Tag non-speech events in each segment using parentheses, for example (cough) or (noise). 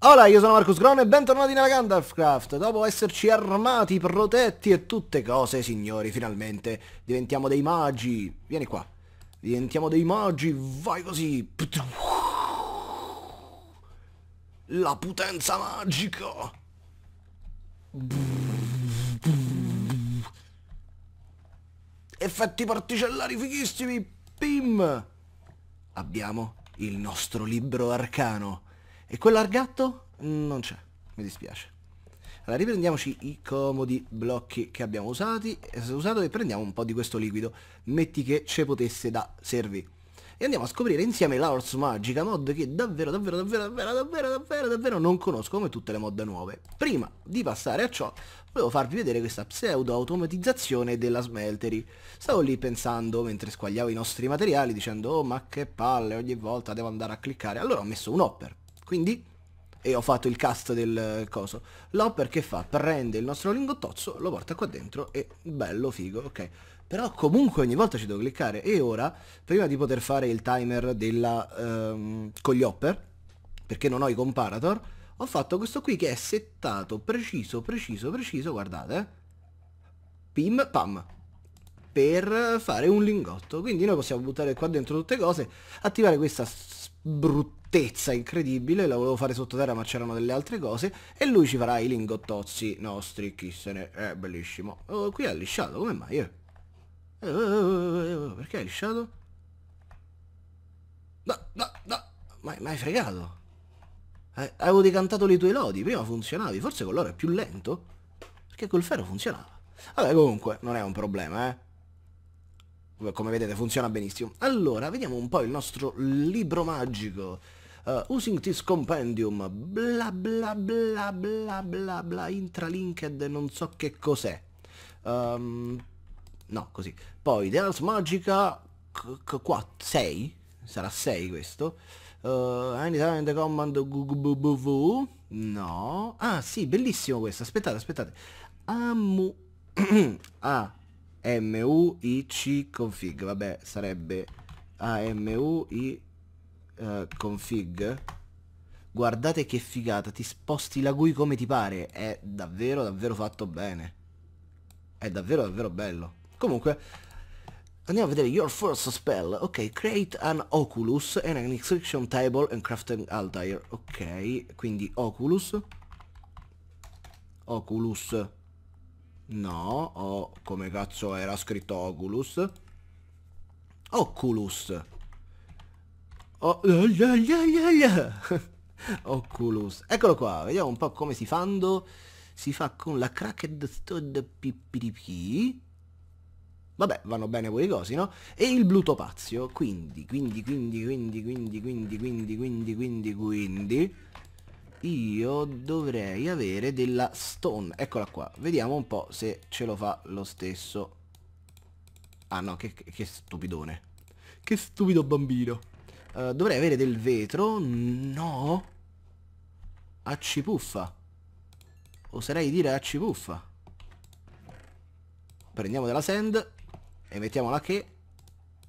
Hola, io sono Marcus Gron e bentornati nella Gandalfcraft. Dopo esserci armati, protetti e tutte cose, signori, finalmente diventiamo dei magi. Vieni qua. Diventiamo dei magi, vai così. La potenza magica. Effetti particellari fighissimi. Pim. Abbiamo il nostro libro arcano e quell'argatto Non c'è, mi dispiace. Allora riprendiamoci i comodi blocchi che abbiamo usati, eh, usato e prendiamo un po' di questo liquido, metti che ce potesse da servi. E andiamo a scoprire insieme la Horse Magica mod che davvero davvero davvero davvero davvero davvero davvero non conosco come tutte le mod nuove. Prima di passare a ciò volevo farvi vedere questa pseudo automatizzazione della smeltery. Stavo lì pensando mentre squagliavo i nostri materiali dicendo oh ma che palle ogni volta devo andare a cliccare. Allora ho messo un hopper quindi, e ho fatto il cast del coso, l'hopper che fa? Prende il nostro lingottozzo, lo porta qua dentro e bello figo, ok. Però comunque ogni volta ci devo cliccare e ora, prima di poter fare il timer della, um, con gli hopper, perché non ho i comparator, ho fatto questo qui che è settato preciso, preciso, preciso, guardate, eh. pim, pam, per fare un lingotto. Quindi noi possiamo buttare qua dentro tutte cose, attivare questa bruttezza incredibile, la volevo fare sottoterra ma c'erano delle altre cose, e lui ci farà i lingottozzi nostri, chi se ne... è eh, bellissimo. Oh, qui ha lisciato, come mai? Eh? eh, eh perché ha lisciato? No, no, no, ma, ma hai fregato? Avevo decantato le tue lodi, prima funzionavi, forse con l'oro è più lento? Perché col ferro funzionava. Vabbè comunque non è un problema eh come vedete funziona benissimo. Allora, vediamo un po' il nostro libro magico. Uh, using this compendium, bla bla bla bla bla bla, intralinked, non so che cos'è. Um, no, così. Poi, The House Magica 6, sarà 6 questo. Uh, anytime the command www, no. Ah, sì, bellissimo questo, aspettate, aspettate. Amu... (clears throat) ah, M-U-I-C config vabbè sarebbe a m amui uh, eh, config guardate che figata ti sposti la GUI come ti pare è davvero davvero fatto bene è davvero davvero bello comunque Andiamo a vedere your first spell. Ok, create an Oculus and an instruction table and craft an altair. Ok, quindi Oculus. Oculus No, o come cazzo era scritto Oculus. Oculus. Oh, (laughs) Oculus. Eccolo qua, vediamo un po' come si fanno. Si fa con la cracked stud PPP. Vabbè, vanno bene quei cosi, no? E il blutopazio, quindi, quindi, quindi, quindi, quindi, quindi, quindi, quindi, quindi, quindi, io dovrei avere della stone. Eccola qua. Vediamo un po' se ce lo fa lo stesso. Ah no, che, che stupidone. Che stupido bambino. Uh, dovrei avere del vetro? No. Accipuffa. Oserei dire accipuffa. Prendiamo della sand e mettiamola che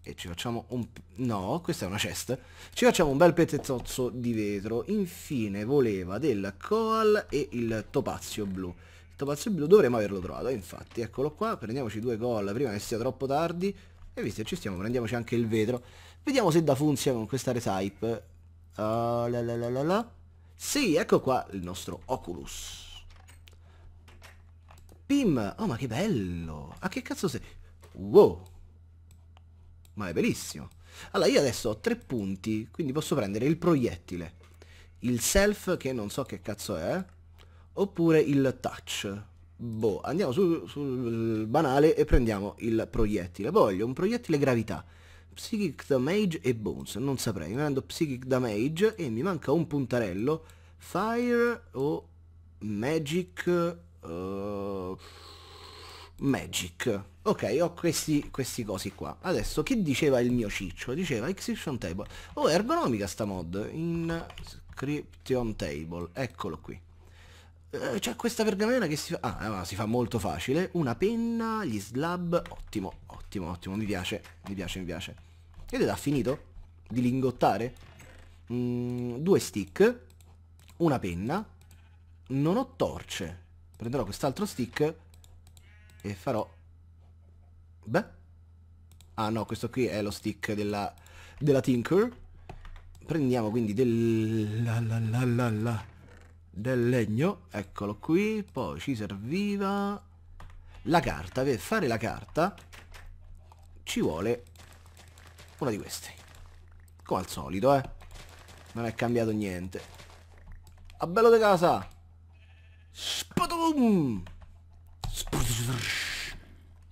e ci facciamo un... no, questa è una chest ci facciamo un bel pezzettozzo di vetro infine voleva del coal e il topazio blu il topazio blu dovremmo averlo trovato infatti eccolo qua prendiamoci due coal prima che sia troppo tardi e visto che ci stiamo prendiamoci anche il vetro vediamo se da funzia con questa retype uh, la, la, la, la, la. sì ecco qua il nostro oculus Pim! Oh ma che bello! A che cazzo sei? Wow! ma è bellissimo. Allora io adesso ho tre punti, quindi posso prendere il proiettile, il self che non so che cazzo è, oppure il touch. Boh, andiamo sul, sul banale e prendiamo il proiettile. Voglio un proiettile gravità. Psychic Damage e Bones, non saprei. Mi prendo Psychic Damage e mi manca un puntarello. Fire o Magic... Uh Magic. Ok, ho questi, questi cosi qua. Adesso, che diceva il mio ciccio? Diceva Exception Table. Oh, è ergonomica sta mod. Inscription Table. Eccolo qui. Eh, C'è questa pergamena che si fa... Ah, eh, si fa molto facile. Una penna, gli slab. Ottimo, ottimo, ottimo. Mi piace, mi piace, mi piace. Vedete, ha finito di lingottare. Mm, due stick. Una penna. Non ho torce. Prenderò quest'altro stick e farò... Beh. Ah no, questo qui è lo stick della, della Tinker. Prendiamo quindi del... La, la, la, del legno, eccolo qui, poi ci serviva la carta, per fare la carta ci vuole una di queste, come al solito eh, non è cambiato niente, a bello di casa, Spadum!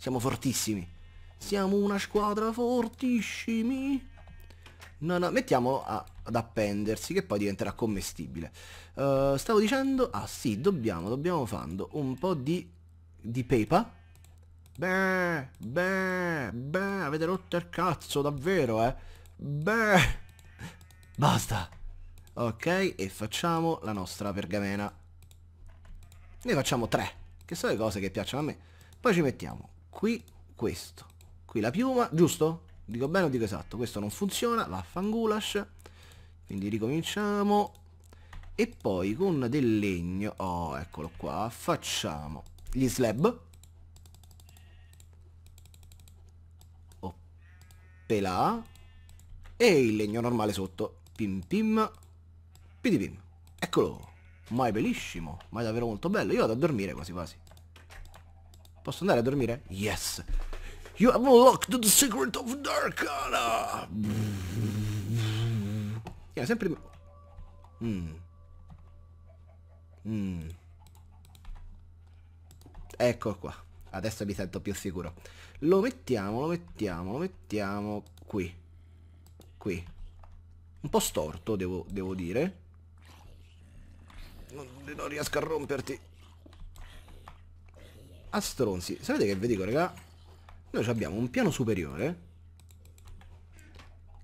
Siamo fortissimi. Siamo una squadra fortissimi. No, no, mettiamo a, ad appendersi che poi diventerà commestibile. Uh, stavo dicendo... Ah sì, dobbiamo, dobbiamo fando un po' di, di pepa. Beh, beh, beh, avete rotto il cazzo, davvero, eh. Beh, basta. Ok, e facciamo la nostra pergamena. Ne facciamo tre, che sono le cose che piacciono a me. Poi ci mettiamo qui questo, qui la piuma, giusto? Dico bene o dico esatto? Questo non funziona, vaffangulash, quindi ricominciamo e poi con del legno, oh eccolo qua, facciamo gli slab Pelà e il legno normale sotto pim pim pidi pim eccolo mai bellissimo mai davvero molto bello io vado a dormire quasi quasi Posso andare a dormire? Yes. You have unlocked the secret of Dark Darkana. Yeah, sempre... Mm. Mm. Ecco qua. Adesso mi sento più sicuro. Lo mettiamo, lo mettiamo, lo mettiamo qui. Qui. Un po' storto, devo, devo dire. Non, non riesco a romperti a stronzi. Sapete che vi dico, raga? Noi abbiamo un piano superiore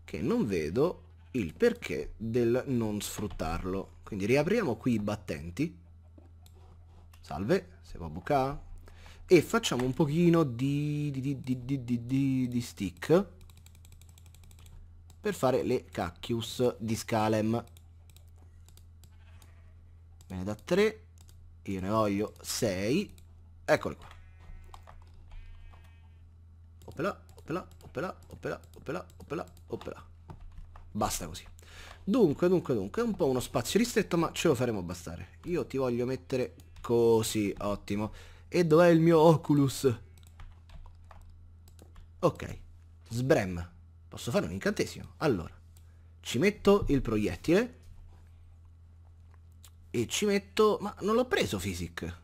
che non vedo il perché del non sfruttarlo. Quindi riapriamo qui i battenti. Salve, se può bucca. E facciamo un pochino di, di, di, di stick per fare le cacchius di Scalem. Me ne da 3, io ne voglio 6 Eccoli qua. Opela, opela, opela, opela, opela, opela, opela. Basta così. Dunque, dunque, dunque, è un po' uno spazio ristretto, ma ce lo faremo bastare. Io ti voglio mettere così, ottimo. E dov'è il mio Oculus? Ok, sbrem. Posso fare un incantesimo. Allora, ci metto il proiettile. E ci metto... Ma non l'ho preso physic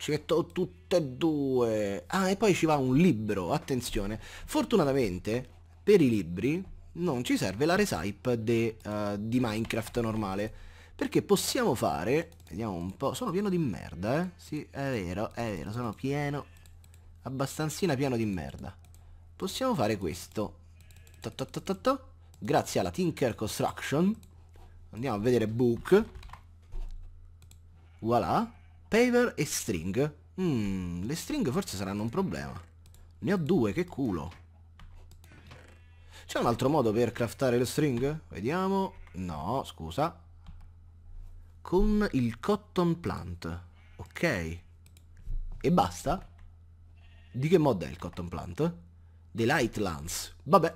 ci metto tutte e due. Ah, e poi ci va un libro, attenzione. Fortunatamente, per i libri, non ci serve la resipe uh, eh, di Minecraft normale. Perché possiamo fare... Vediamo un po'... Sono pieno di merda, eh? Sì, è vero, è vero, sono pieno... Abbastanzina pieno di merda. Possiamo fare questo. To, to, to, Grazie alla Tinker Construction. Andiamo a vedere Book. Voilà paper e string. Mm, le string forse saranno un problema. Ne ho due, che culo. C'è un altro modo per craftare le string? Vediamo. No, scusa. Con il cotton plant. Ok. E basta? Di che mod è il cotton plant? The light lance. Vabbè.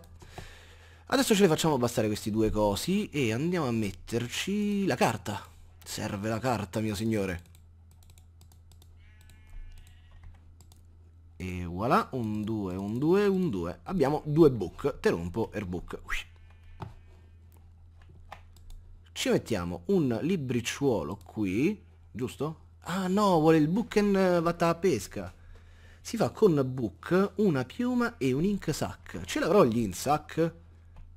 Adesso ce le facciamo bastare questi due cosi e andiamo a metterci la carta. Serve la carta, mio signore. E voilà, un 2, un 2, un 2. Abbiamo due book, te rompo airbook. Ci mettiamo un libricciuolo qui, giusto? Ah no, vuole il book and eh, vata a pesca. Si fa con book una piuma e un ink sack. Ce l'avrò gli ink sack?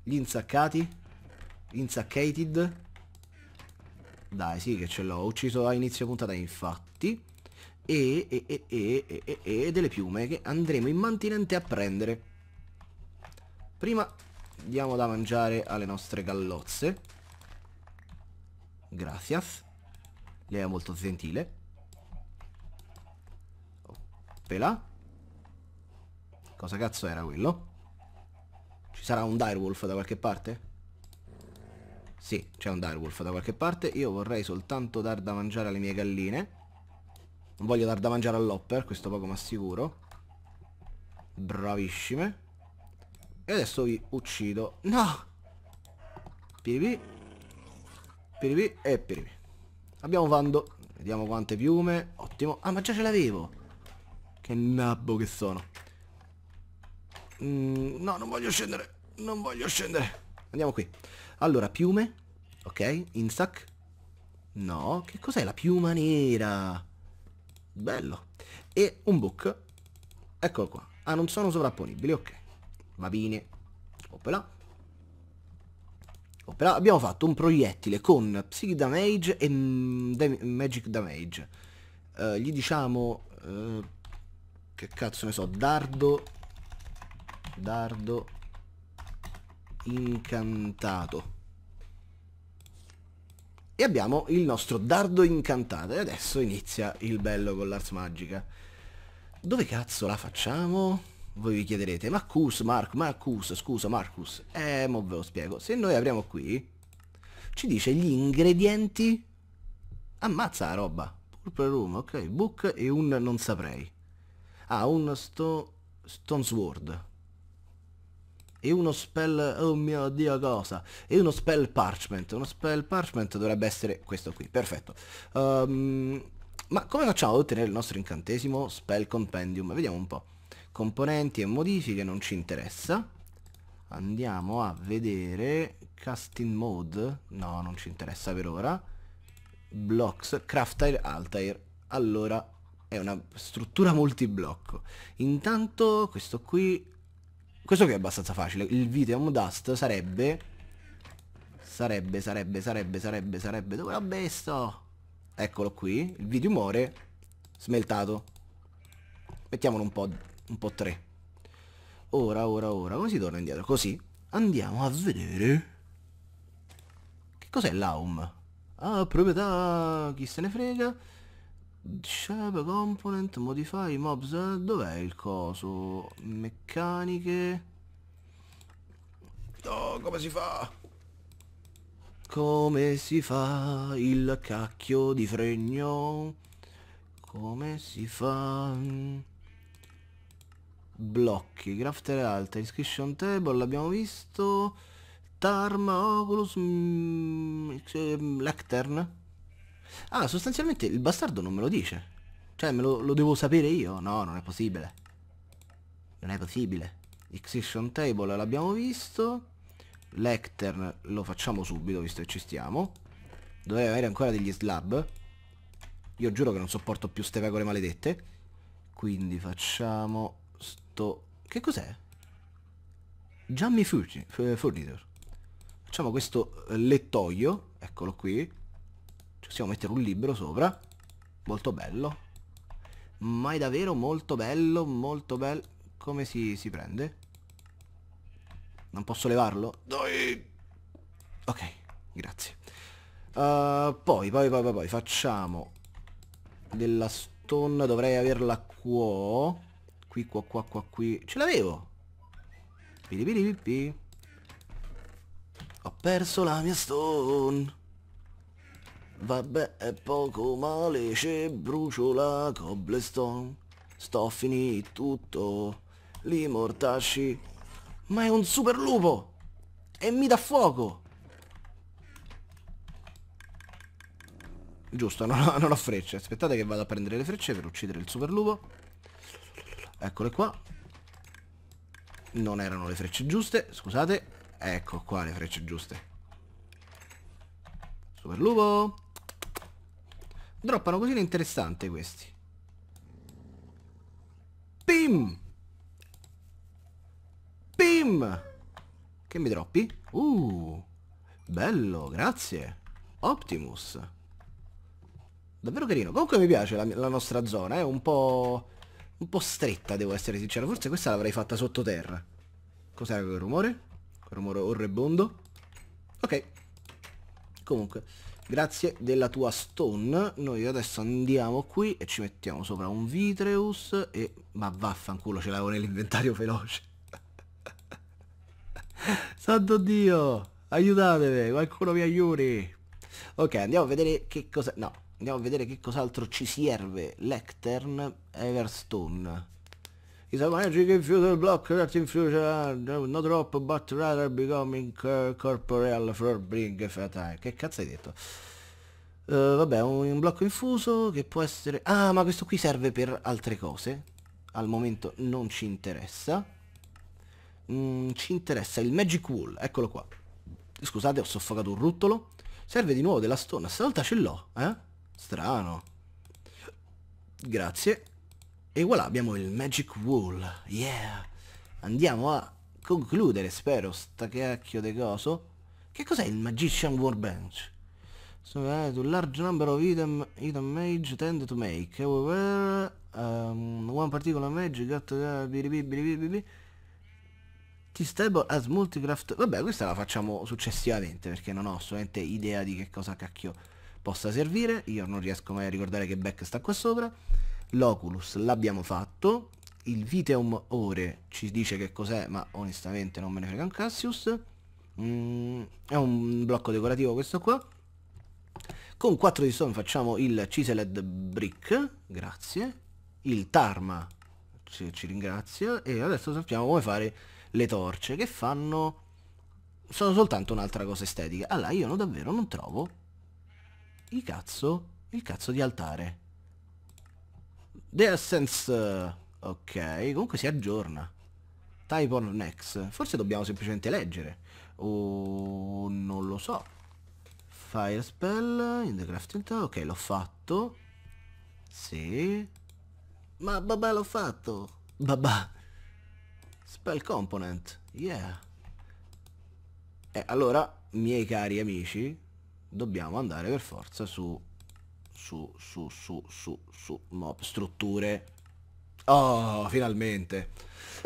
Gli insaccati? Insaccated? Dai, sì che ce l'ho. Ho ucciso a inizio puntata, infatti e, e, e, e, e delle piume che andremo in mantinente a prendere. Prima diamo da mangiare alle nostre gallozze. Gracias. Lei è molto gentile. Oppela. Oh, Cosa cazzo era quello? Ci sarà un direwolf da qualche parte? Sì, c'è un direwolf da qualche parte. Io vorrei soltanto dar da mangiare alle mie galline. Non voglio dar da mangiare all'hopper, questo poco ma sicuro. Bravissime. E adesso vi uccido. No! Piripi. Piripi e piripi. Abbiamo Vando. Vediamo quante piume. Ottimo. Ah, ma già ce l'avevo. Che nabbo che sono. Mm, no, non voglio scendere. Non voglio scendere. Andiamo qui. Allora, piume. Ok. insac. No. Che cos'è la piuma nera? bello. E un book, eccolo qua. Ah, non sono sovrapponibili, ok. Va bene. Opela. Opela. Abbiamo fatto un proiettile con Psychic Damage e mm, Magic Damage. Uh, gli diciamo... Uh, che cazzo ne so, dardo... Dardo incantato e abbiamo il nostro dardo incantato e adesso inizia il bello con l'Ars Magica. Dove cazzo la facciamo? Voi vi chiederete, Marcus, Mark, Marcus, scusa Marcus. Eh, mo ve lo spiego. Se noi apriamo qui, ci dice gli ingredienti. Ammazza la roba. Purple Room, ok, book e un non saprei. Ah, un sto... Stone Sword e uno spell, oh mio dio cosa, e uno spell parchment, uno spell parchment dovrebbe essere questo qui, perfetto. Um, ma come facciamo ad ottenere il nostro incantesimo spell compendium? Vediamo un po'. Componenti e modifiche non ci interessa. Andiamo a vedere casting mode, no non ci interessa per ora. Blocks, craftair, altair, allora è una struttura multiblocco. Intanto questo qui questo qui è abbastanza facile. Il Viteum Dust sarebbe... Sarebbe, sarebbe, sarebbe, sarebbe, sarebbe... Dove l'ho messo? Eccolo qui. Il Vitiumore smeltato. Mettiamolo un po'... un po' tre. Ora, ora, ora. Come si torna indietro? Così. Andiamo a vedere... Che cos'è l'AUM? Ah, proprietà... Chi se ne frega? shape component modify mobs dov'è il coso meccaniche oh come si fa come si fa il cacchio di fregno come si fa blocchi crafter alta inscription table l'abbiamo visto tarma oculus mm, lectern Ah, sostanzialmente il bastardo non me lo dice. Cioè, me lo, lo devo sapere io? No, non è possibile. Non è possibile. Excision Table l'abbiamo visto. Lectern lo facciamo subito, visto che ci stiamo. Dovrei avere ancora degli slab. Io giuro che non sopporto più ste pecore maledette. Quindi facciamo sto... Che cos'è? Giammi Furniture. Facciamo questo lettoio, eccolo qui, possiamo mettere un libro sopra. Molto bello. Ma è davvero molto bello, molto bello. Come si, si prende? Non posso levarlo? Dai! Ok, grazie. Uh, poi, poi, poi, poi, facciamo della stone, dovrei averla qua. Qui, qua, qua, qua, qui. Ce l'avevo! Ho perso la mia stone. Vabbè è poco male se brucio la cobblestone Sto finì tutto Li mortasci Ma è un super lupo E mi dà fuoco Giusto, non ho, non ho frecce Aspettate che vado a prendere le frecce per uccidere il super lupo Eccole qua Non erano le frecce giuste Scusate Ecco qua le frecce giuste Super lupo Droppano così interessante questi. Pim! Pim! Che mi droppi? Uh! Bello, grazie. Optimus. Davvero carino. Comunque mi piace la, la nostra zona, è eh? un po'... Un po' stretta, devo essere sincero. Forse questa l'avrei fatta sottoterra. Cos'era quel rumore? Quel rumore orribondo. Ok. Comunque. Grazie della tua stone. Noi adesso andiamo qui e ci mettiamo sopra un Vitreus e... Ma vaffanculo, ce l'avevo nell'inventario veloce. (laughs) Santo Dio! Aiutatemi, qualcuno mi aiuti! Ok, andiamo a vedere che cosa... No, andiamo a vedere che cos'altro ci serve. Lectern Everstone is a magic infusion block that infusion uh, no drop but rather becoming corporeal for bring fatale Che cazzo hai detto? Uh, vabbè, un, blocco infuso che può essere... Ah, ma questo qui serve per altre cose. Al momento non ci interessa. Mm, ci interessa il Magic Wall, eccolo qua. Scusate, ho soffocato un ruttolo. Serve di nuovo della stona, stavolta ce l'ho, eh? Strano. Grazie. E voilà, abbiamo il Magic Wall. Yeah! Andiamo a concludere, spero, sta cacchio de coso. Che cos'è il Magician Warbench? So, uh, to large number of item, item mage tend to make. However, eh, um, one particular mage got uh, eh, biribi, stable as multicraft vabbè questa la facciamo successivamente perché non ho assolutamente idea di che cosa cacchio possa servire io non riesco mai a ricordare che Beck sta qua sopra l'Oculus l'abbiamo fatto, il Viteum Ore ci dice che cos'è, ma onestamente non me ne frega un Cassius. Mm, è un blocco decorativo questo qua. Con 4 di stone facciamo il Ciseled Brick, grazie. Il Tarma ci, ci ringrazia. E adesso sappiamo come fare le torce, che fanno... Sono soltanto un'altra cosa estetica. Allora, io no, davvero non trovo il cazzo, il cazzo di altare. The Essence... Eh, ok, comunque si aggiorna. Type on next. Forse dobbiamo semplicemente leggere. O non lo so. Fire spell in the crafting tower. Ok, l'ho fatto. Sì. Ma babà l'ho fatto. Babà. Spell component. Yeah. E allora, miei cari amici, dobbiamo andare per forza su su, su, su, su, su, mob, strutture. Oh, finalmente.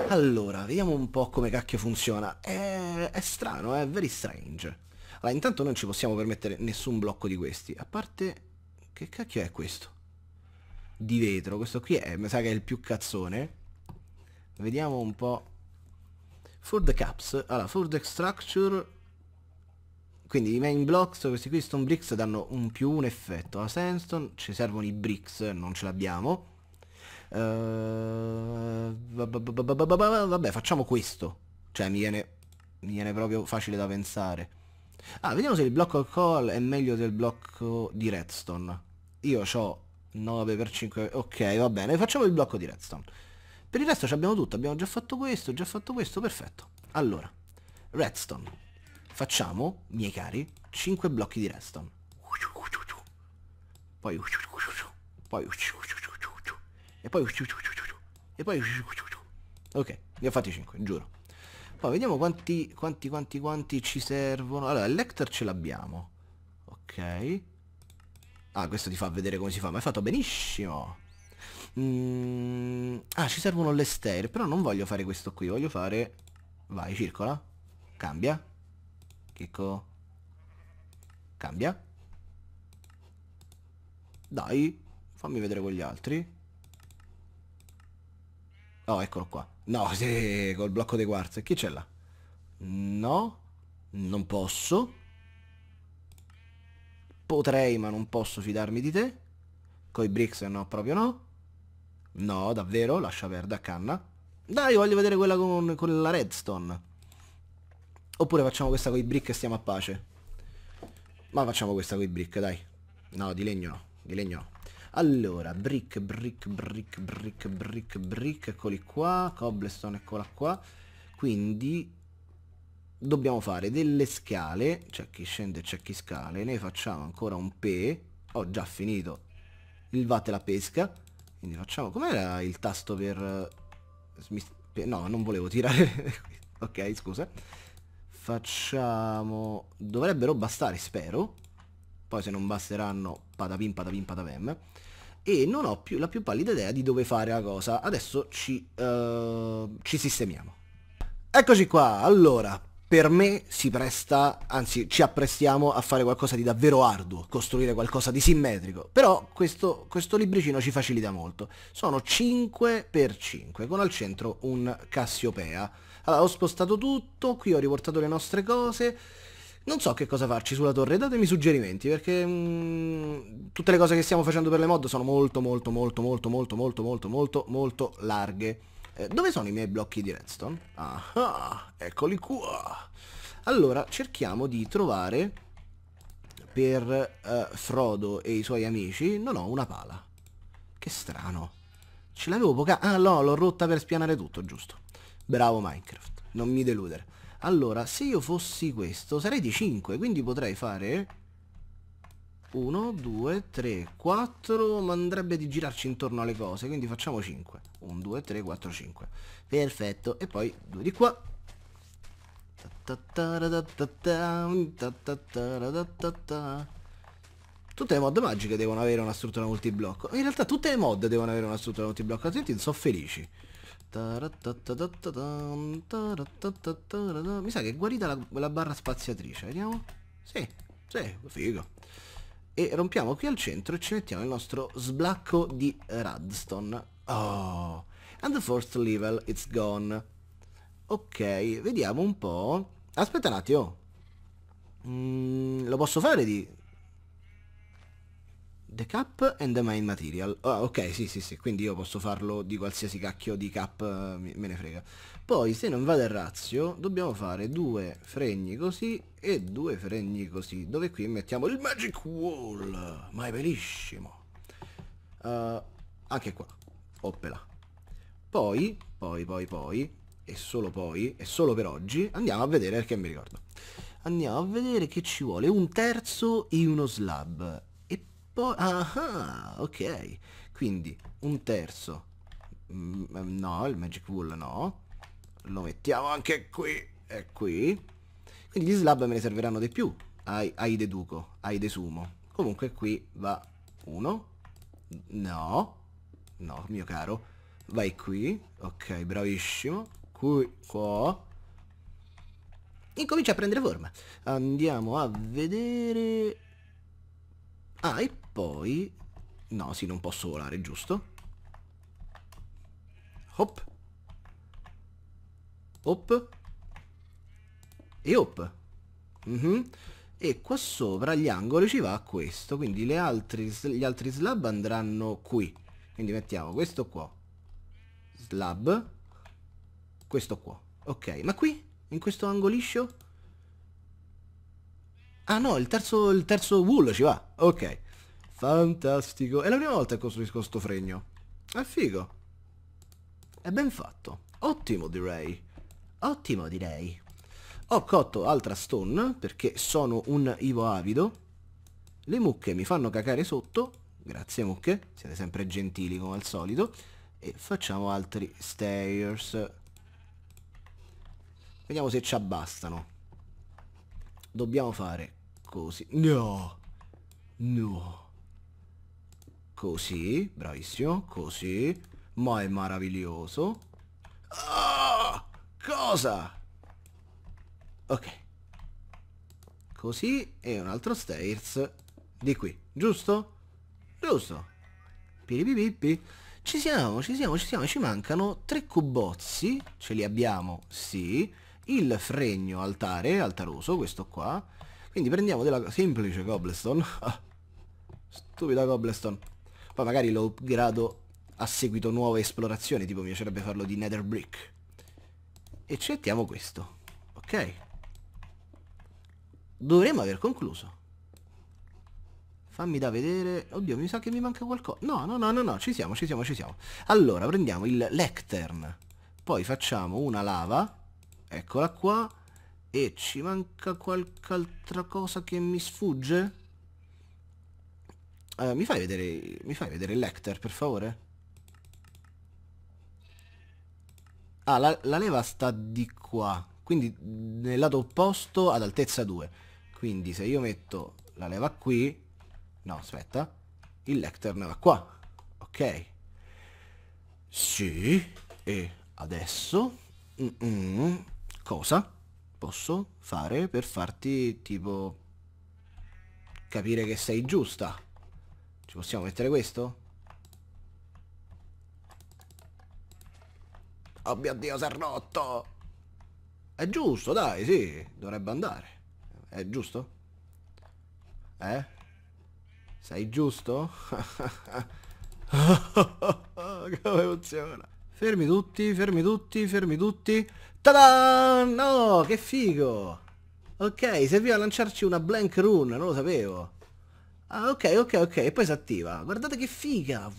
Allora, vediamo un po' come cacchio funziona. È, è strano, è very strange. Allora, intanto non ci possiamo permettere nessun blocco di questi. A parte... Che cacchio è questo? Di vetro. Questo qui è, mi sa che è il più cazzone. Vediamo un po'. For the caps. Allora, for the structure quindi i main blocks, questi qui stone bricks danno un più un effetto. A sandstone ci servono i bricks, non ce l'abbiamo. Eh, vabbè, facciamo questo. Cioè mi viene, mi viene proprio facile da pensare. Ah, vediamo se il blocco coal è meglio del blocco di redstone. Io ho 9 x 5 ok va bene facciamo il blocco di redstone per il resto abbiamo tutto abbiamo già fatto questo già fatto questo perfetto allora redstone Facciamo, miei cari, 5 blocchi di redstone. Poi... Poi... E poi... E poi... Ok, ne ho fatti 5, giuro. Poi vediamo quanti, quanti, quanti, quanti ci servono. Allora, il lector ce l'abbiamo. Ok. Ah, questo ti fa vedere come si fa, ma è fatto benissimo. Mm, ah, ci servono le stair, però non voglio fare questo qui, voglio fare... Vai, circola. Cambia. Chicco. Cambia. Dai, fammi vedere con gli altri. Oh, eccolo qua. No, (laughs) sì, col blocco dei quartz. Chi c'è là? No, non posso. Potrei, ma non posso fidarmi di te. Coi bricks no, proprio no. No, davvero, lascia perdere a canna. Dai, voglio vedere quella con, con la redstone. Oppure facciamo questa con i brick e stiamo a pace. Ma facciamo questa con i brick, dai. No, di legno no, di legno no. Allora, brick, brick, brick, brick, brick, brick, eccoli qua, cobblestone, eccola qua. Quindi dobbiamo fare delle scale, c'è chi scende e c'è chi scale, ne facciamo ancora un P. Ho già finito il vate la pesca. Quindi facciamo... Com'era il tasto per... Eh, no, non volevo tirare... (laughs) ok, scusa. Facciamo... Dovrebbero bastare, spero. Poi se non basteranno, padavim, padavim, padavem. E non ho più la più pallida idea di dove fare la cosa. Adesso ci, uh, ci sistemiamo. Eccoci qua, allora, per me si presta, anzi ci apprestiamo a fare qualcosa di davvero arduo, costruire qualcosa di simmetrico, però questo, questo libricino ci facilita molto. Sono 5x5, con al centro un Cassiopea. Allora, ho spostato tutto, qui ho riportato le nostre cose. Non so che cosa farci sulla torre, datemi suggerimenti, perché mh, mm, tutte le cose che stiamo facendo per le mod sono molto, molto, molto, molto, molto, molto, molto, molto, molto larghe. Eh, dove sono i miei blocchi di redstone? Ah, ah eccoli qua. Allora, cerchiamo di trovare per eh, Frodo e i suoi amici... Non ho una pala. Che strano. Ce l'avevo poca... Ah, no, l'ho rotta per spianare tutto, giusto. Bravo Minecraft, non mi deludere. Allora, se io fossi questo, sarei di 5, quindi potrei fare... 1, 2, 3, 4, ma andrebbe di girarci intorno alle cose, quindi facciamo 5. 1, 2, 3, 4, 5. Perfetto, e poi 2 di qua. Tutte le mod magiche devono avere una struttura multiblocco. In realtà tutte le mod devono avere una struttura multiblocco, altrimenti non sono felici. Mi sa che è guarita la, la barra spaziatrice, vediamo. Sì, sì, figo. E rompiamo qui al centro e ci mettiamo il nostro sblacco di Radstone. Oh, and the first level, it's gone. Ok, vediamo un po'. Aspetta un attimo. Mm, lo posso fare di The cap and the main material. Ah, ok, sì, sì, sì, quindi io posso farlo di qualsiasi cacchio di cap, eh, me ne frega. Poi, se non vado il razio, dobbiamo fare due fregni così e due fregni così, dove qui mettiamo il magic wall, ma è bellissimo. Uh, anche qua, oppela. Poi, poi, poi, poi, e solo poi, e solo per oggi, andiamo a vedere perché mi ricordo. Andiamo a vedere che ci vuole un terzo e uno slab poi... Ah, ok. Quindi un terzo. Mm, no, il Magic Wool no. Lo mettiamo anche qui e qui. Quindi gli slab me ne serviranno di più. Ai, ai deduco, ai desumo. Comunque qui va uno. No. No, mio caro. Vai qui. Ok, bravissimo. Qui, qua incomincia a prendere forma. Andiamo a vedere... Ah, e poi... No, sì, non posso volare, giusto? Hop. Hop. E hop. Mm -hmm. E qua sopra gli angoli ci va questo, quindi altri, gli altri slab andranno qui. Quindi mettiamo questo qua. Slab. Questo qua. Ok, ma qui? In questo angoliscio Ah no, il terzo, il terzo wool ci va. Ok. Fantastico. È la prima volta che costruisco sto fregno. È figo. È ben fatto. Ottimo direi. Ottimo direi. Ho cotto altra stone perché sono un ivo avido. Le mucche mi fanno cacare sotto. Grazie mucche, siete sempre gentili come al solito. E facciamo altri stairs. Vediamo se ci abbastano. Dobbiamo fare così. No! No! Così, bravissimo, così. Ma è meraviglioso. Ah, cosa? Ok. Così e un altro stairs di qui, giusto? Giusto. Piripipippi. Ci siamo, ci siamo, ci siamo. Ci mancano tre cubozzi. Ce li abbiamo, sì. Il fregno altare, altaroso, questo qua. Quindi prendiamo della semplice cobblestone. (laughs) Stupida cobblestone. Poi magari lo upgrado a seguito nuove esplorazioni, tipo mi piacerebbe farlo di Nether Brick. E ci mettiamo questo. Ok. Dovremmo aver concluso. Fammi da vedere... Oddio, mi sa che mi manca qualcosa. No, no, no, no, no, ci siamo, ci siamo, ci siamo. Allora, prendiamo il lectern. Poi facciamo una lava. Eccola qua. E ci manca qualche altra cosa che mi sfugge? Eh, mi fai vedere mi fai vedere l'Ecter per favore? Ah, la, la, leva sta di qua, quindi nel lato opposto ad altezza 2. Quindi se io metto la leva qui, no aspetta, il Lecter ne va qua, ok? Sì, e adesso mm -mm, cosa posso fare per farti tipo capire che sei giusta? Ci possiamo mettere questo? Oh mio Dio, si è rotto! È giusto, dai, sì, dovrebbe andare. È giusto? Eh? Sei giusto? (laughs) Come funziona? Fermi tutti, fermi tutti, fermi tutti. Tada! No, che figo! Ok, serviva a lanciarci una blank rune, non lo sapevo. Ah, ok, ok, ok, E poi si attiva. Guardate che figa!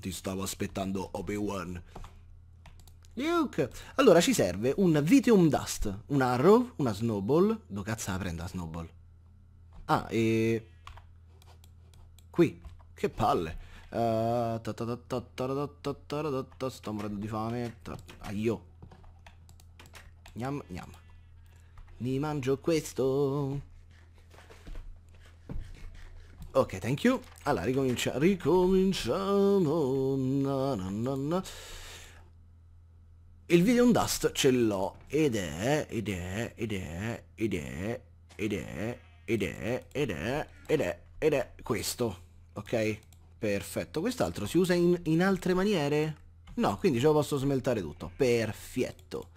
Ti stavo aspettando, Obi-Wan. Luke! Allora, ci serve un Vitium Dust, un Arrow, una Snowball. Do cazzo la prenda, Snowball? Ah, e... Qui. Che palle. sto morendo di fame. Aio. Gnam, gnam. Mi mangio questo. Ok, thank you. Allora, ricomincia, ricominciamo. Na, na, na, Il video on dust ce l'ho. Ed è, ed è, ed è, ed è, ed è, ed è, ed è, ed è, ed è questo. Ok? Perfetto. Quest'altro si usa in, in altre maniere? No, quindi ce lo posso smeltare tutto. Perfetto.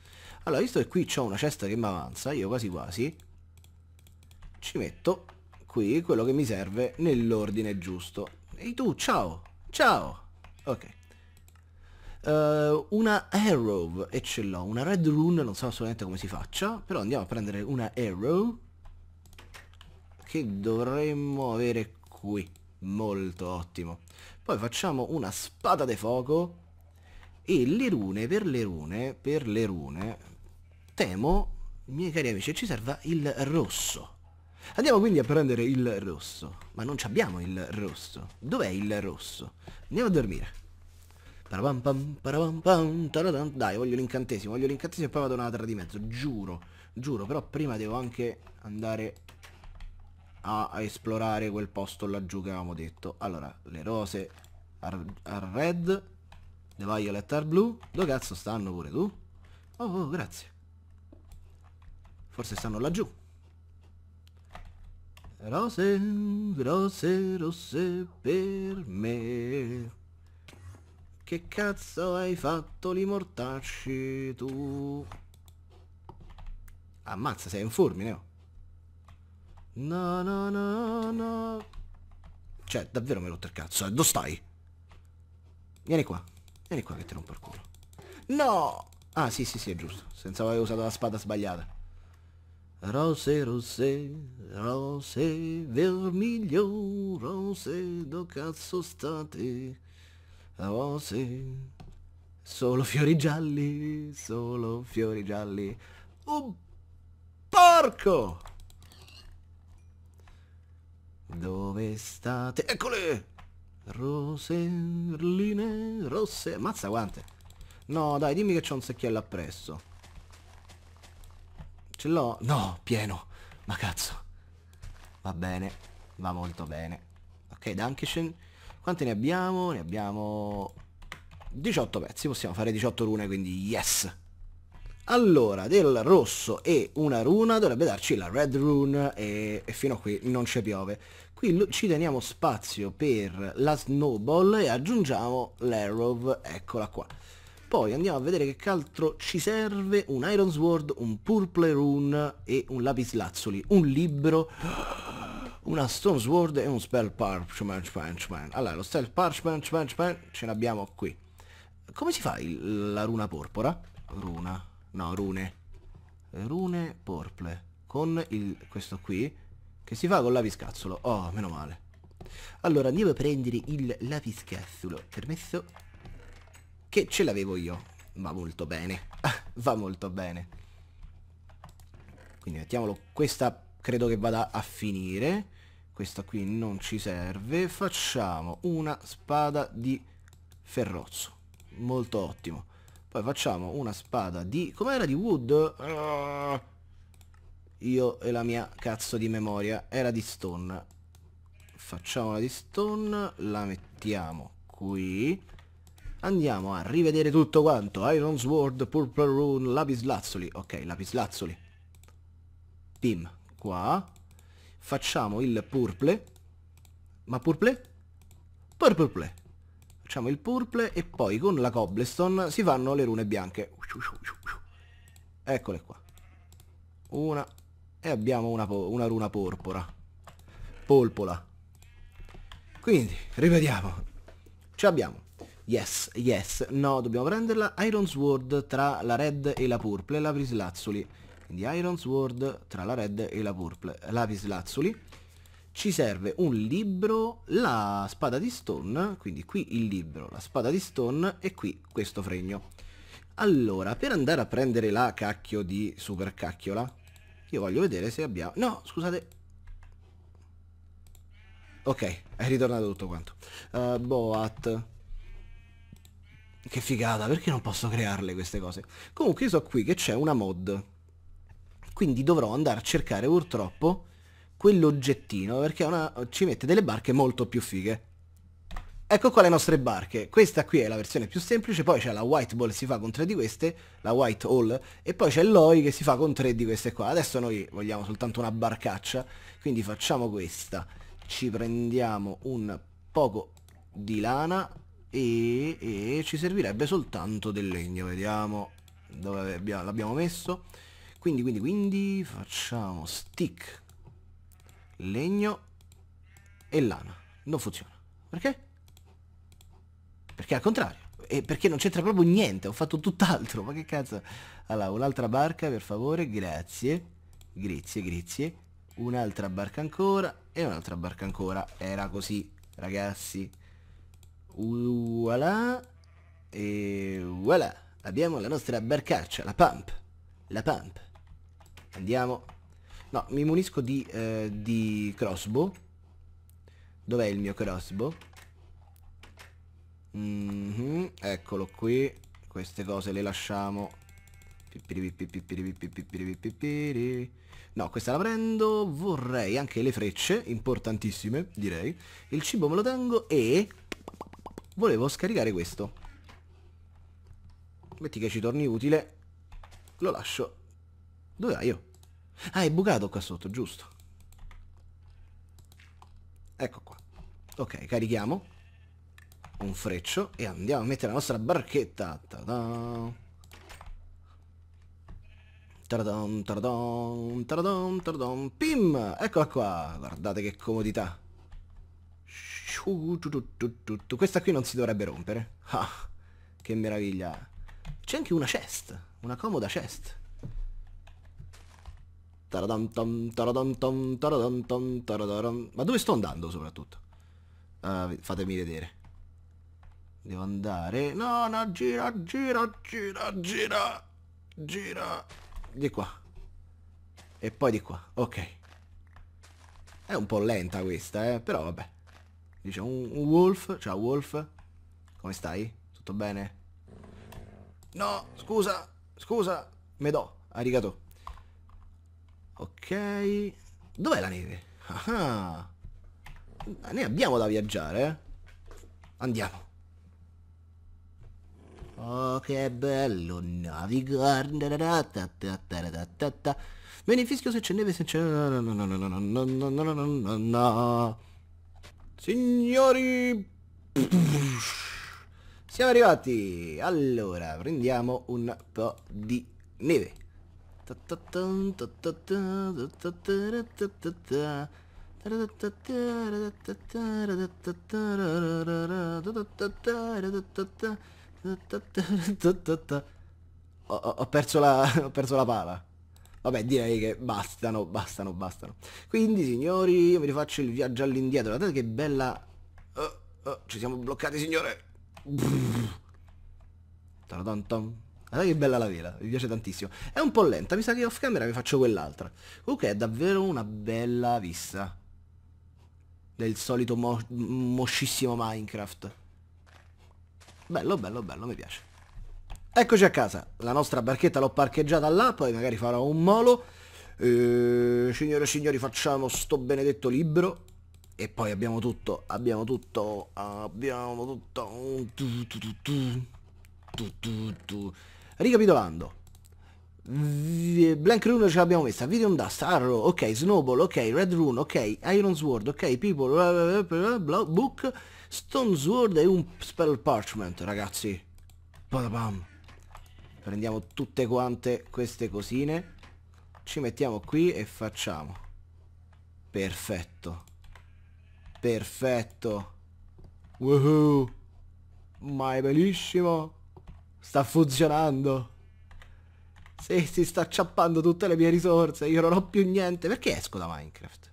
Allora, visto che qui ho una cesta che mi avanza, io quasi quasi ci metto qui quello che mi serve nell'ordine giusto. Ehi tu, ciao! Ciao! Ok. Uh, una arrow e ce l'ho una red rune non so assolutamente come si faccia però andiamo a prendere una arrow che dovremmo avere qui molto ottimo poi facciamo una spada di fuoco e le rune, per le rune, per le rune, temo, miei cari amici, ci serva il rosso. Andiamo quindi a prendere il rosso, ma non abbiamo il rosso. Dov'è il rosso? Andiamo a dormire. Dai, voglio l'incantesimo, voglio l'incantesimo e poi vado una terra di mezzo, giuro, giuro, però prima devo anche andare a, a esplorare quel posto laggiù che avevamo detto. Allora, le rose al red, The Violet are blue. Dove cazzo stanno pure tu? Oh, oh, grazie. Forse stanno laggiù. Rose, rose, rosse per me. Che cazzo hai fatto li mortacci tu? Ammazza, sei un fulmine, oh. No, no, no, no. Cioè, davvero me hai rotto il cazzo. Eh? Dove stai? Vieni qua. Vieni qua che ti rompo il culo. No! Ah, sì, sì, sì, è giusto. Senza aver usato la spada sbagliata. Rose, rose, rose, vermiglio, rose, do cazzo state? Rose, solo fiori gialli, solo fiori gialli. Oh, porco! Dove state? Eccole! Roserline rosse. Mazza quante. No, dai, dimmi che c'è un secchiello appresso. Ce l'ho? No, pieno. Ma cazzo. Va bene. Va molto bene. Ok, Dankeschön. Quante ne abbiamo? Ne abbiamo... 18 pezzi. Possiamo fare 18 rune, quindi yes. Allora, del rosso e una runa dovrebbe darci la red rune e, e fino a qui non ci piove. Qui ci teniamo spazio per la Snowball e aggiungiamo l'Arrow, eccola qua. Poi andiamo a vedere che altro ci serve, un Iron Sword, un Purple Rune e un lapislazzoli un libro, (gasps) una Stone Sword e un Spell Parchment. Allora, lo Spell Parchment ce l'abbiamo qui. Come si fa il, la runa porpora? Runa, no, rune. Rune porple. Con il, questo qui che si fa con lapiscazzolo? Oh, meno male. Allora, andiamo a prendere il lapiscazzolo. Permesso? Che ce l'avevo io. Va molto bene. (laughs) va molto bene. Quindi mettiamolo. Questa credo che vada a finire. Questa qui non ci serve. Facciamo una spada di ferrozzo. Molto ottimo. Poi facciamo una spada di... Com'era di wood? Uh io e la mia cazzo di memoria era di stone facciamola di stone la mettiamo qui andiamo a rivedere tutto quanto iron sword purple rune lapislazzoli ok lapislazzoli pim qua facciamo il purple ma purple? purple facciamo il purple e poi con la cobblestone si fanno le rune bianche eccole qua una e abbiamo una, una runa porpora. Polpola. Quindi, ripetiamo. Ce l'abbiamo. Yes, yes. No, dobbiamo prenderla. Iron Sword tra la red e la purple. Lapis Lazzuli. Quindi Iron Sword tra la red e la purple. Lapis Lazzuli. Ci serve un libro, la spada di stone. Quindi qui il libro, la spada di stone e qui questo fregno. Allora, per andare a prendere la cacchio di super cacchiola, io voglio vedere se abbiamo... No, scusate. Ok, è ritornato tutto quanto. Uh, boat. Che figata, perché non posso crearle queste cose? Comunque io so qui che c'è una mod. Quindi dovrò andare a cercare purtroppo quell'oggettino perché una... ci mette delle barche molto più fighe. Ecco qua le nostre barche, questa qui è la versione più semplice, poi c'è la white ball che si fa con tre di queste, la white hall, e poi c'è l'oi che si fa con tre di queste qua. Adesso noi vogliamo soltanto una barcaccia, quindi facciamo questa. Ci prendiamo un poco di lana e, e ci servirebbe soltanto del legno, vediamo dove l'abbiamo messo. Quindi, quindi, quindi facciamo stick, legno e lana. Non funziona. Perché? Perché al contrario. E perché non c'entra proprio niente, ho fatto tutt'altro, ma che cazzo. Allora, un'altra barca per favore, grazie. Grazie, grazie. Un'altra barca ancora e un'altra barca ancora. Era così, ragazzi. Voilà. E voilà. Abbiamo la nostra barcaccia, la pump. La pump. Andiamo. No, mi munisco di, eh, di crossbow. Dov'è il mio crossbow? Mm -hmm, eccolo qui. Queste cose le lasciamo. No, questa la prendo. Vorrei anche le frecce, importantissime, direi. Il cibo me lo tengo e... Volevo scaricare questo. Metti che ci torni utile. Lo lascio. Dove vai io? Ah, è bucato qua sotto, giusto. Ecco qua. Ok, carichiamo un freccio e andiamo a mettere la nostra barchetta. Tadam. Taradam, taradam, taradam, taradam. Pim! Eccola qua. Guardate che comodità. Questa qui non si dovrebbe rompere. Ah, che meraviglia. C'è anche una chest. Una comoda chest. Taradam, tam, taradam, tam, taradam, tam, taradam. Ma dove sto andando soprattutto? Uh, fatemi vedere. Devo andare. No, no, gira, gira, gira, gira. Gira. Di qua. E poi di qua. Ok. È un po' lenta questa, eh. Però vabbè. Dice un, un Wolf. Ciao Wolf. Come stai? Tutto bene? No, scusa. Scusa. Me do. Arigato. Ok. Dov'è la neve? Ah. ah. Ne abbiamo da viaggiare, eh. Andiamo. Oh, che bello navigare. Me ne fischio se c'è neve, se c'è... No, no, no, no, no, no, no, no, no, no, no. Signori... Siamo arrivati! Allora, prendiamo un po' di neve. Ho, ho, perso la, (laughs) ho perso la pala. Vabbè direi che bastano, bastano, bastano. Quindi signori io vi rifaccio il viaggio all'indietro. Guardate che bella... Oh, oh, ci siamo bloccati signore. Guardate che bella la vela, mi piace tantissimo. È un po' lenta, mi sa che off camera vi faccio quell'altra. Comunque è davvero una bella vista. Del solito mo moscissimo Minecraft. Bello, bello, bello, mi piace. Eccoci a casa. La nostra barchetta l'ho parcheggiata là, poi magari farò un molo. Eh, signore e signori, facciamo sto benedetto libro. E poi abbiamo tutto, abbiamo tutto, abbiamo tutto. Tu, tu, tu, tu, tu, tu. Ricapitolando. Blank Rune ce l'abbiamo messa, Vidium Dust, Arrow, ok, Snowball, ok, Red Rune, ok, Iron Sword, ok, People, blah, blah, blah, Book, Stone Sword e un Spell Parchment, ragazzi. Badabam. Prendiamo tutte quante queste cosine. Ci mettiamo qui e facciamo. Perfetto. Perfetto. Woohoo. Ma è bellissimo. Sta funzionando. Sì, si sta acciappando tutte le mie risorse. Io non ho più niente. Perché esco da Minecraft?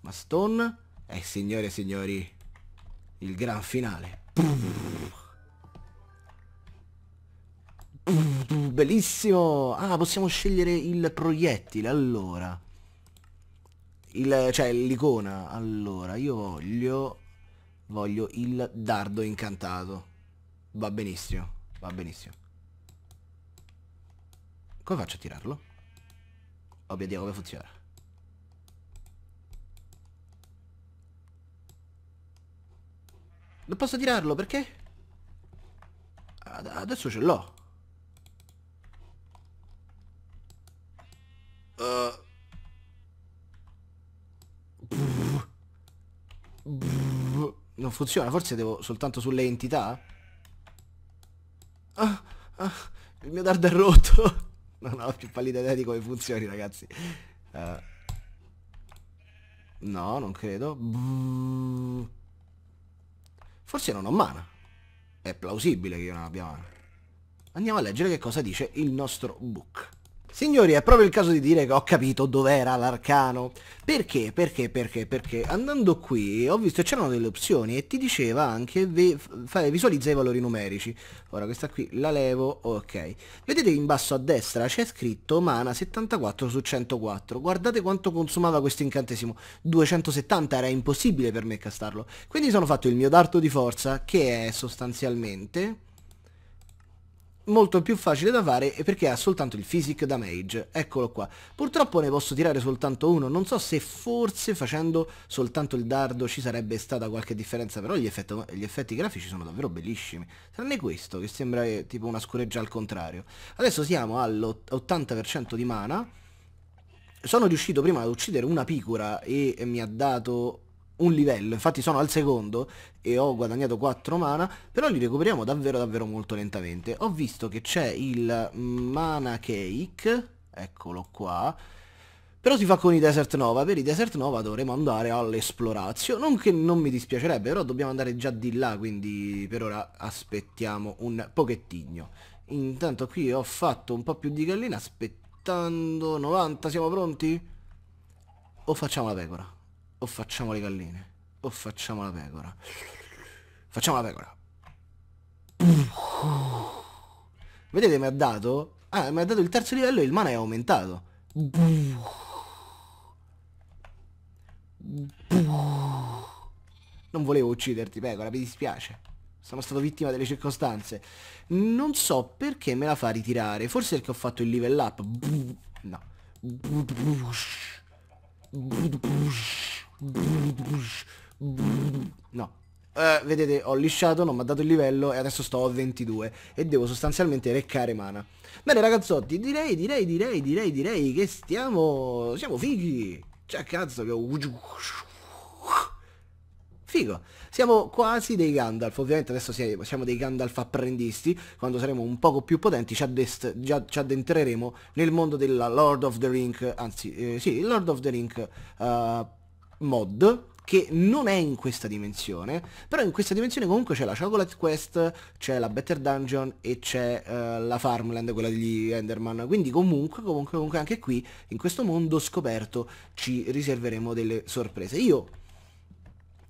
Ma Stone? Eh, signore e signori il gran finale. Bellissimo! Ah, possiamo scegliere il proiettile, allora. Il, cioè l'icona, allora, io voglio... Voglio il dardo incantato. Va benissimo, va benissimo. Come faccio a tirarlo? Vabbè, vediamo come funziona. Non posso tirarlo, perché? Adesso ce l'ho. Uh. Non funziona, forse devo soltanto sulle entità? Ah, ah, il mio dardo è rotto. (laughs) non ho la più pallida idea di come funzioni, ragazzi. Uh. No, non credo. Buh. Forse non ho mana. È plausibile che io non abbia mana. Andiamo a leggere che cosa dice il nostro book. Signori, è proprio il caso di dire che ho capito dov'era l'arcano. Perché? Perché? Perché? Perché andando qui ho visto che c'erano delle opzioni e ti diceva anche vi, visualizza i valori numerici. Ora questa qui la levo, ok. Vedete in basso a destra c'è scritto mana 74 su 104. Guardate quanto consumava questo incantesimo. 270 era impossibile per me castarlo. Quindi sono fatto il mio dardo di forza che è sostanzialmente molto più facile da fare perché ha soltanto il physic damage, eccolo qua. Purtroppo ne posso tirare soltanto uno, non so se forse facendo soltanto il dardo ci sarebbe stata qualche differenza, però gli, effetto, gli effetti grafici sono davvero bellissimi, tranne questo che sembra eh, tipo una scureggia al contrario. Adesso siamo all'80% di mana, sono riuscito prima ad uccidere una picura e mi ha dato un livello, infatti sono al secondo e ho guadagnato 4 mana, però li recuperiamo davvero davvero molto lentamente. Ho visto che c'è il mana cake, eccolo qua, però si fa con i Desert Nova, per i Desert Nova dovremo andare all'esplorazio, non che non mi dispiacerebbe, però dobbiamo andare già di là, quindi per ora aspettiamo un pochettino. Intanto qui ho fatto un po' più di gallina, aspettando 90, siamo pronti? O facciamo la pecora? O facciamo le galline. O facciamo la pecora. Facciamo la pecora. Vedete mi ha dato? Ah, mi ha dato il terzo livello e il mana è aumentato. Non volevo ucciderti, pecora, mi dispiace. Sono stato vittima delle circostanze. Non so perché me la fa ritirare. Forse perché ho fatto il level up. No. No. Eh, vedete, ho lisciato, non mi ha dato il livello e adesso sto a 22 e devo sostanzialmente reccare mana. Bene ragazzotti, direi, direi, direi, direi, direi che stiamo... siamo fighi. Cioè, cazzo che... Figo. Siamo quasi dei Gandalf, ovviamente adesso siamo dei Gandalf apprendisti, quando saremo un poco più potenti ci, addentreremo nel mondo della Lord of the Ring, anzi, eh, sì, Lord of the Ring uh, mod che non è in questa dimensione, però in questa dimensione comunque c'è la Chocolate Quest, c'è la Better Dungeon e c'è uh, la Farmland, quella degli Enderman, quindi comunque, comunque, comunque anche qui, in questo mondo scoperto, ci riserveremo delle sorprese. Io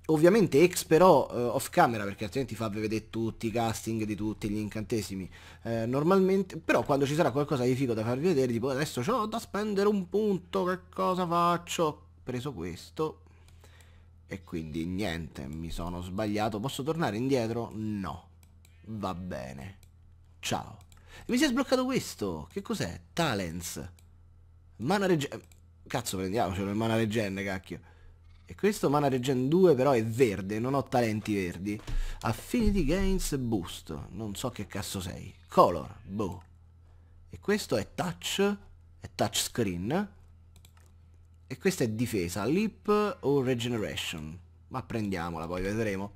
Ovviamente ex però eh, off camera perché altrimenti fa vedere tutti i casting di tutti gli incantesimi. Eh, normalmente, però quando ci sarà qualcosa di figo da farvi vedere, tipo adesso ho da spendere un punto, che cosa faccio? preso questo e quindi niente, mi sono sbagliato. Posso tornare indietro? No. Va bene. Ciao. mi si è sbloccato questo. Che cos'è? Talents. Mana Regen... Cazzo, prendiamocelo il Mana Regen, cacchio. E questo Mana Regen 2 però è verde, non ho talenti verdi. Affinity Gains Boost. Non so che cazzo sei. Color. Boh. E questo è touch. È touchscreen. E questa è difesa, leap o regeneration. Ma prendiamola poi, vedremo.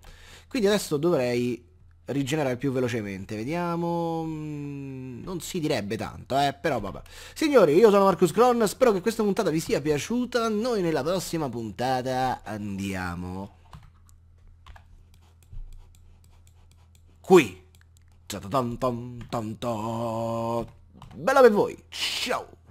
Quindi adesso dovrei rigenerare più velocemente. Vediamo... Mm, non si direbbe tanto, eh, però vabbè. Signori, io sono Marcus Cron, spero che questa puntata vi sia piaciuta. Noi nella prossima puntata andiamo... Qui. Ciao, Bella per voi. Ciao.